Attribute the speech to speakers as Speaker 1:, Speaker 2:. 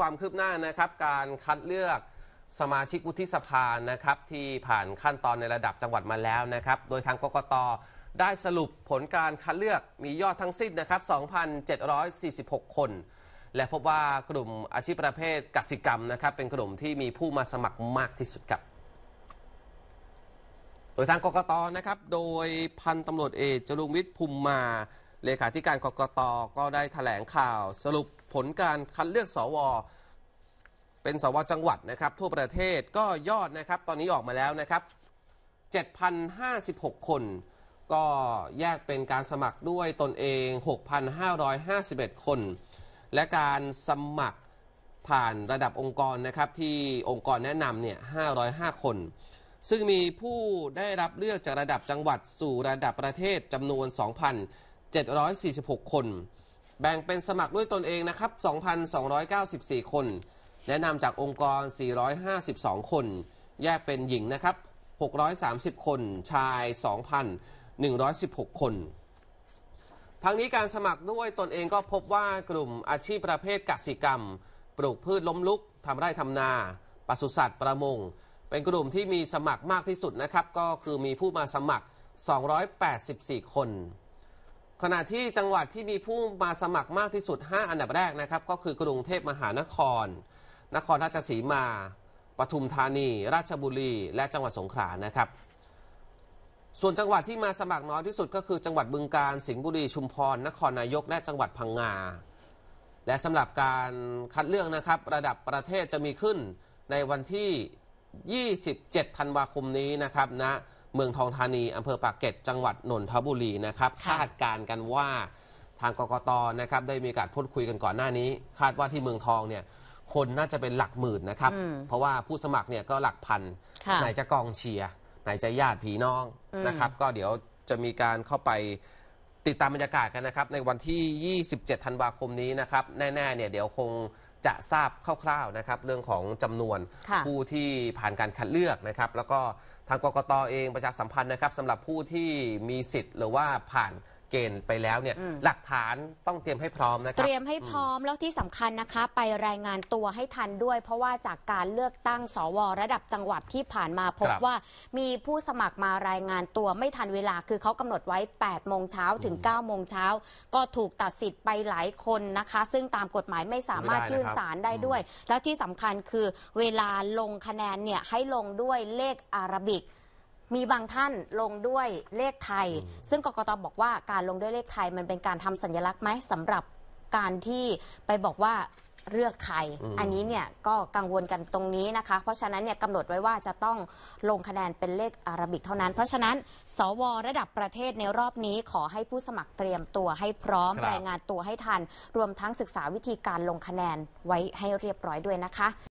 Speaker 1: ความคืบหน้านะครับการคัดเลือกสมาชิกวุฒิสภานะครับที่ผ่านขั้นตอนในระดับจังหวัดมาแล้วนะครับโดยทางกกตได้สรุปผลการคัดเลือกมียอดทั้งสิ้นนะครับ 2,746 คน และพบว่ากลุ่มอาชีพประเภทกสิกรรมนะครับเป็นกลุ่มที่มีผู้มาสมัครมากที่สุดครับ โดยทางกกตนะครับโดยพันตำรวจเอกจรุงวิทย์ภูมิมา เลขาธิการกกต ก็ได้แถลงข่าวสรุปผลการคัดเลือกสวเป็นสวจังหวัดนะครับ ทั่วประเทศก็ยอดนะครับตอนนี้ออกมาแล้วนะครับ7,056 คน ก็แยกเป็นการสมัครด้วยตนเอง 6,551 คน และการสมัครผ่านระดับองค์กรนะครับที่องค์กรแนะนำเนี่ย 505 คนซึ่งมีผู้ได้รับเลือกจากระดับจังหวัดสู่ระดับประเทศจำนวน 2,746 คนแบ่งเป็นสมัครด้วยตนเองนะครับ2,294 คน แนะนำจากองค์กร 452 คน แยกเป็นหญิงนะครับ 630 คน ชาย 2,116 คน ทางนี้การสมัครด้วยตนเองก็พบว่ากลุ่มอาชีพประเภทกสิกรรม ปลูกพืชล้มลุกทำไร่ทำนาปศุสัตว์ประมง เป็นกลุ่มที่มีสมัครมากที่สุดนะครับก็คือมีผู้มาสมัคร 284 คนขณะที่จังหวัดที่มีผู้มาสมัครมากที่สุด 5 อันดับแรกนะครับ ก็คือกรุงเทพมหานคร นครราชสีมาปทุมธานี ราชบุรี และจังหวัดสงขลา นะครับ ส่วนจังหวัดที่มาสมัครน้อยที่สุด ก็คือจังหวัดบึงกาฬ สิงห์บุรี ชุมพร นครนายก และจังหวัดพังงา และสำหรับการคัดเลือกนะครับระดับประเทศจะมีขึ้นในวันที่ 27 ธันวาคมนี้นะครับณนะเมืองทองธานีอำเภอปากเกร็ด จังหวัดนนทบุรีนะครับคาดการกันว่าทางกกตนะครับได้มีการพูดคุยกันก่อนหน้านี้ คาดว่าที่เมืองทองเนี่ยคนน่าจะเป็นหลักหมื่นนะครับ เพราะว่าผู้สมัครเนี่ยก็หลักพันไหนจะกองเชียร์ไหนจะญาติผีน้องนะครับ ก็เดี๋ยวจะมีการเข้าไปติดตามบรรยากาศกันนะครับในวันที่ 27 ธันวาคมนี้นะครับ แน่ๆเนี่ยเดี๋ยวคงจะทราบคร่าวๆนะครับเรื่องของจำนวนผู้ที่ผ่านการคัดเลือกนะครับ แล้วก็ทางกกตเองประชาสัมพันธ์นะครับสำหรับผู้ที่มีสิทธิ์หรือว่าผ่านเกณฑ์ไปแล้วเนี่ยหลักฐานต้องเตรียมให้พร้อมนะครับเตรียมให้พร้อ
Speaker 2: มแล้วที่สำคัญนะคะไปรายงานตัวให้ทันด้วย เพราะว่าจากการเลือกตั้งสวระดับจังหวัดที่ผ่านมาพบว่ามีผู้สมัครมารายงานตัวไม่ทันเวลาคือเขากำหนดไว้8ปดโมงเช้า ถึง9ก้าโมงเช้า ก็ถูกตัดสิทธิ์ไปหลายคนนะคะ ซึ่งตามกฎหมายไม่สามารถยื่นสารได้ด้วย แล้วที่สำคัญคือเวลาลงคะแนนเนี่ยให้ลงด้วยเลขอารบิกมีบางท่านลงด้วยเลขไทย ซึ่งกกตบอกว่าการลงด้วยเลขไทยมันเป็นการทำสัญลักษณ์ไหมสำหรับการที่ไปบอกว่าเลือกใครออันนี้เนี่ยก็กังวลกันตรงนี้นะคะ เพราะฉะนั้นเนี่ยกำหนดไว้ว่าจะต้องลงคะแนนเป็นเลขอารบิกเท่านั้นเพราะฉะนั้น สว ระดับประเทศในรอบนี้ขอให้ผู้สมัครเตรียมตัวให้พร้อมรายงานตัวให้ทันรวมทั้งศึกษาวิธีการลงคะแนนไว้ให้เรียบร้อยด้วยนะคะ